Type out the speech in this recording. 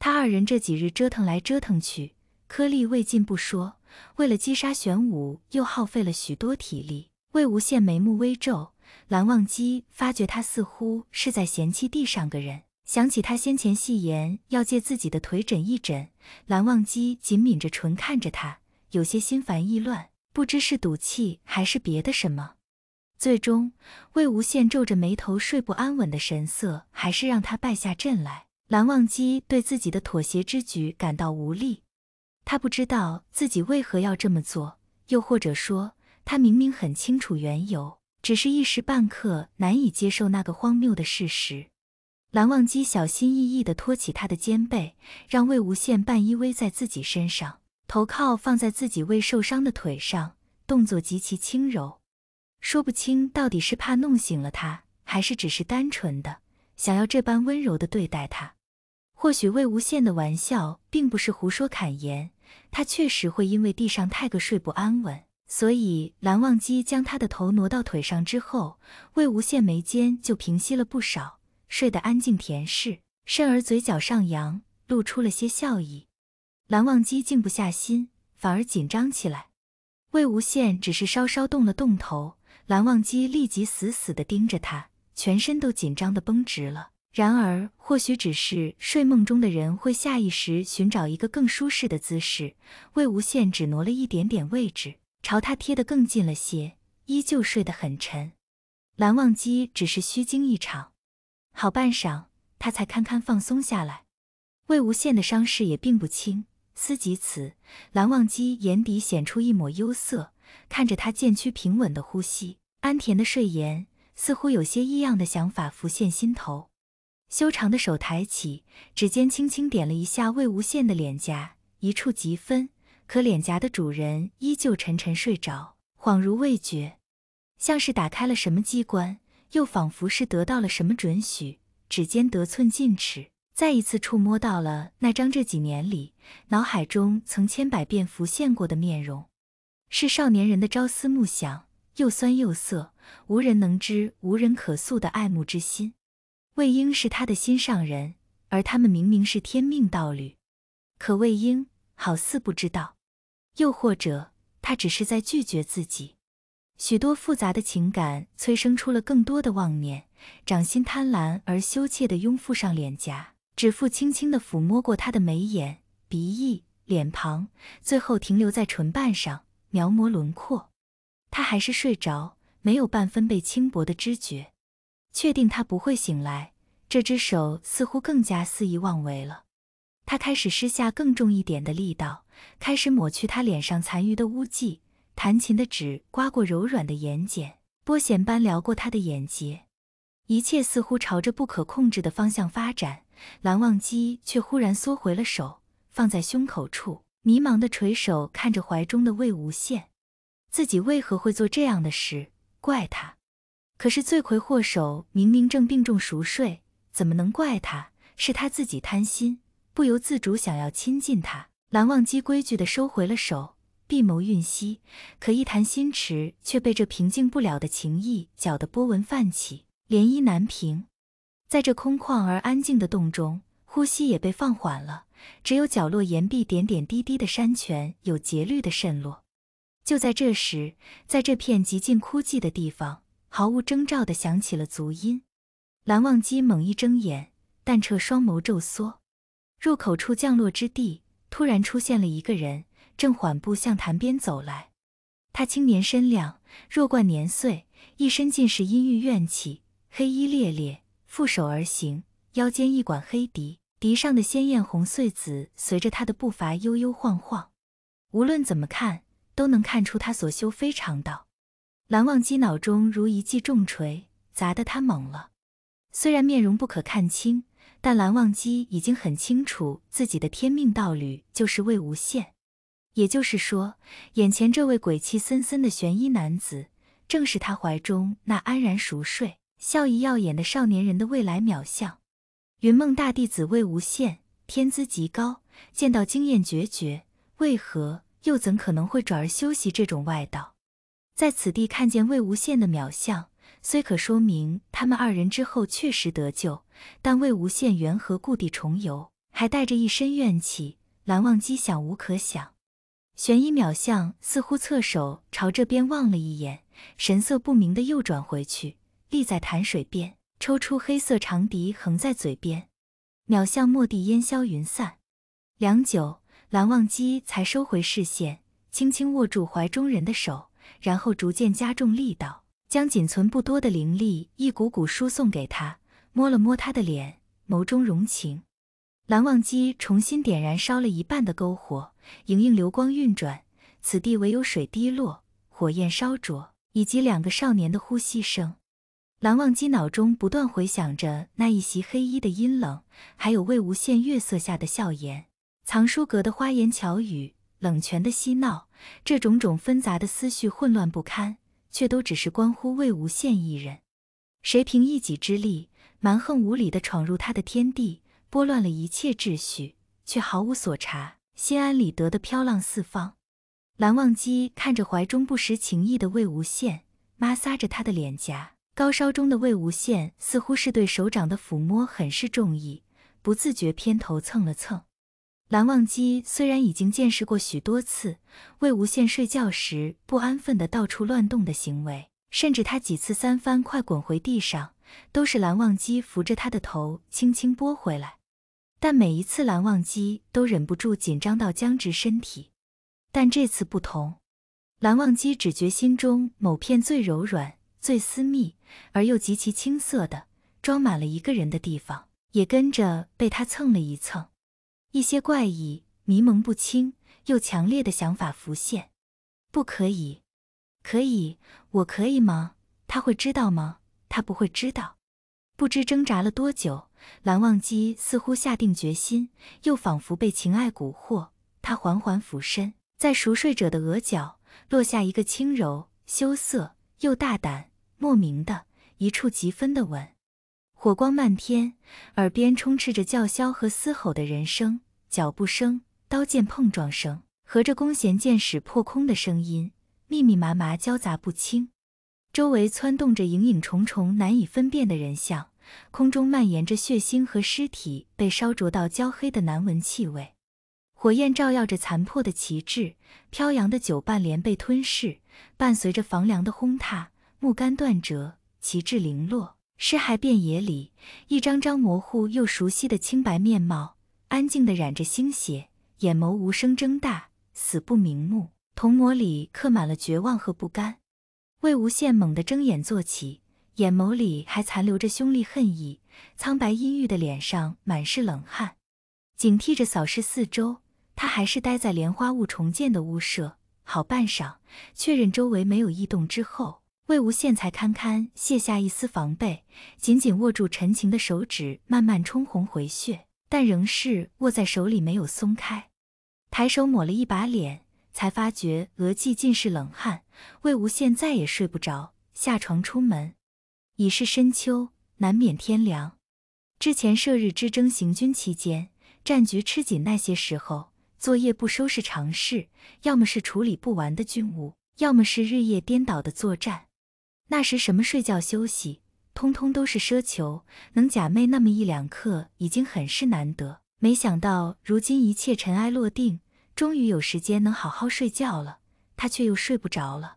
他二人这几日折腾来折腾去，颗粒未进不说，为了击杀玄武又耗费了许多体力。魏无羡眉目微皱，蓝忘机发觉他似乎是在嫌弃地上个人，想起他先前戏言要借自己的腿枕一枕，蓝忘机紧抿着唇看着他，有些心烦意乱，不知是赌气还是别的什么。最终，魏无羡皱着眉头睡不安稳的神色，还是让他败下阵来。蓝忘机对自己的妥协之举感到无力，他不知道自己为何要这么做，又或者说，他明明很清楚缘由，只是一时半刻难以接受那个荒谬的事实。蓝忘机小心翼翼的托起他的肩背，让魏无羡半依偎在自己身上，头靠放在自己未受伤的腿上，动作极其轻柔。说不清到底是怕弄醒了他，还是只是单纯的想要这般温柔的对待他。或许魏无羡的玩笑并不是胡说侃言，他确实会因为地上太个睡不安稳。所以蓝忘机将他的头挪到腿上之后，魏无羡眉间就平息了不少，睡得安静恬适，甚而嘴角上扬，露出了些笑意。蓝忘机静不下心，反而紧张起来。魏无羡只是稍稍动了动头，蓝忘机立即死死地盯着他，全身都紧张的绷直了。然而，或许只是睡梦中的人会下意识寻找一个更舒适的姿势。魏无羡只挪了一点点位置，朝他贴得更近了些，依旧睡得很沉。蓝忘机只是虚惊一场，好半晌，他才堪堪放松下来。魏无羡的伤势也并不轻，思及此，蓝忘机眼底显出一抹忧色，看着他渐趋平稳的呼吸，安恬的睡颜，似乎有些异样的想法浮现心头。修长的手抬起，指尖轻轻点了一下魏无羡的脸颊，一触即分。可脸颊的主人依旧沉沉睡着，恍如未觉。像是打开了什么机关，又仿佛是得到了什么准许，指尖得寸进尺，再一次触摸到了那张这几年里脑海中曾千百遍浮现过的面容。是少年人的朝思暮想，又酸又涩，无人能知，无人可诉的爱慕之心。魏婴是他的心上人，而他们明明是天命道侣，可魏婴好似不知道，又或者他只是在拒绝自己。许多复杂的情感催生出了更多的妄念，掌心贪婪而羞怯地拥附上脸颊，指腹轻轻地抚摸过他的眉眼、鼻翼、脸庞，最后停留在唇瓣上描摹轮廓。他还是睡着，没有半分被轻薄的知觉。确定他不会醒来，这只手似乎更加肆意妄为了。他开始施下更重一点的力道，开始抹去他脸上残余的污迹。弹琴的纸刮过柔软的眼睑，拨弦般撩过他的眼睫。一切似乎朝着不可控制的方向发展。蓝忘机却忽然缩回了手，放在胸口处，迷茫的垂首看着怀中的魏无羡。自己为何会做这样的事？怪他。可是罪魁祸首明明正病重熟睡，怎么能怪他？是他自己贪心，不由自主想要亲近他。蓝忘机规矩的收回了手，闭眸运息，可一潭心池却被这平静不了的情意搅得波纹泛起，涟漪难平。在这空旷而安静的洞中，呼吸也被放缓了，只有角落岩壁点点滴滴的山泉有节律的渗落。就在这时，在这片极尽枯寂的地方。毫无征兆地响起了足音，蓝忘机猛一睁眼，淡澈双眸骤缩。入口处降落之地突然出现了一个人，正缓步向潭边走来。他青年身量，弱冠年岁，一身尽是阴郁怨气，黑衣猎猎，负手而行，腰间一管黑笛，笛上的鲜艳红穗子随着他的步伐悠悠晃晃。无论怎么看，都能看出他所修非常道。蓝忘机脑中如一记重锤砸得他懵了，虽然面容不可看清，但蓝忘机已经很清楚自己的天命道侣就是魏无羡，也就是说，眼前这位鬼气森森的玄衣男子，正是他怀中那安然熟睡、笑意耀眼的少年人的未来渺相。云梦大弟子魏无羡天资极高，见到惊艳决绝，为何又怎可能会转而修习这种外道？在此地看见魏无羡的渺像，虽可说明他们二人之后确实得救，但魏无羡缘何故地重游，还带着一身怨气？蓝忘机想无可想。玄衣渺像似乎侧手朝这边望了一眼，神色不明的又转回去，立在潭水边，抽出黑色长笛横在嘴边。渺像蓦地烟消云散。良久，蓝忘机才收回视线，轻轻握住怀中人的手。然后逐渐加重力道，将仅存不多的灵力一股股输送给他。摸了摸他的脸，眸中融情。蓝忘机重新点燃烧了一半的篝火，莹莹流光运转。此地唯有水滴落、火焰烧灼，以及两个少年的呼吸声。蓝忘机脑中不断回想着那一袭黑衣的阴冷，还有魏无羡月色下的笑颜，藏书阁的花言巧语。冷泉的嬉闹，这种种纷杂的思绪混乱不堪，却都只是关乎魏无羡一人。谁凭一己之力，蛮横无理的闯入他的天地，拨乱了一切秩序，却毫无所察，心安理得的飘浪四方。蓝忘机看着怀中不识情意的魏无羡，摩挲着他的脸颊。高烧中的魏无羡似乎是对手掌的抚摸很是中意，不自觉偏头蹭了蹭。蓝忘机虽然已经见识过许多次魏无羡睡觉时不安分的到处乱动的行为，甚至他几次三番快滚回地上，都是蓝忘机扶着他的头轻轻拨回来，但每一次蓝忘机都忍不住紧张到僵直身体。但这次不同，蓝忘机只觉心中某片最柔软、最私密而又极其青涩的，装满了一个人的地方，也跟着被他蹭了一蹭。一些怪异、迷蒙不清又强烈的想法浮现。不可以，可以，我可以吗？他会知道吗？他不会知道。不知挣扎了多久，蓝忘机似乎下定决心，又仿佛被情爱蛊惑。他缓缓俯身，在熟睡者的额角落下一个轻柔、羞涩又大胆、莫名的一触即分的吻。火光漫天，耳边充斥着叫嚣和嘶吼的人声、脚步声、刀剑碰撞声，和着弓弦箭矢破空的声音，密密麻麻，交杂不清。周围窜动着影影重重、难以分辨的人像，空中蔓延着血腥和尸体被烧灼到焦黑的难闻气味。火焰照耀着残破的旗帜，飘扬的九瓣莲被吞噬，伴随着房梁的轰塌、木杆断折，旗帜零落。尸骸遍野里，一张张模糊又熟悉的清白面貌，安静的染着腥血，眼眸无声睁大，死不瞑目，瞳眸里刻满了绝望和不甘。魏无羡猛地睁眼坐起，眼眸里还残留着凶戾恨意，苍白阴郁的脸上满是冷汗，警惕着扫视四周。他还是待在莲花坞重建的屋舍，好半晌，确认周围没有异动之后。魏无羡才堪堪卸下一丝防备，紧紧握住陈情的手指，慢慢冲红回血，但仍是握在手里没有松开。抬手抹了一把脸，才发觉额际尽是冷汗。魏无羡再也睡不着，下床出门。已是深秋，难免天凉。之前射日之争行军期间，战局吃紧，那些时候作业不收拾常事，要么是处理不完的军务，要么是日夜颠倒的作战。那时什么睡觉休息，通通都是奢求，能假寐那么一两刻已经很是难得。没想到如今一切尘埃落定，终于有时间能好好睡觉了，他却又睡不着了。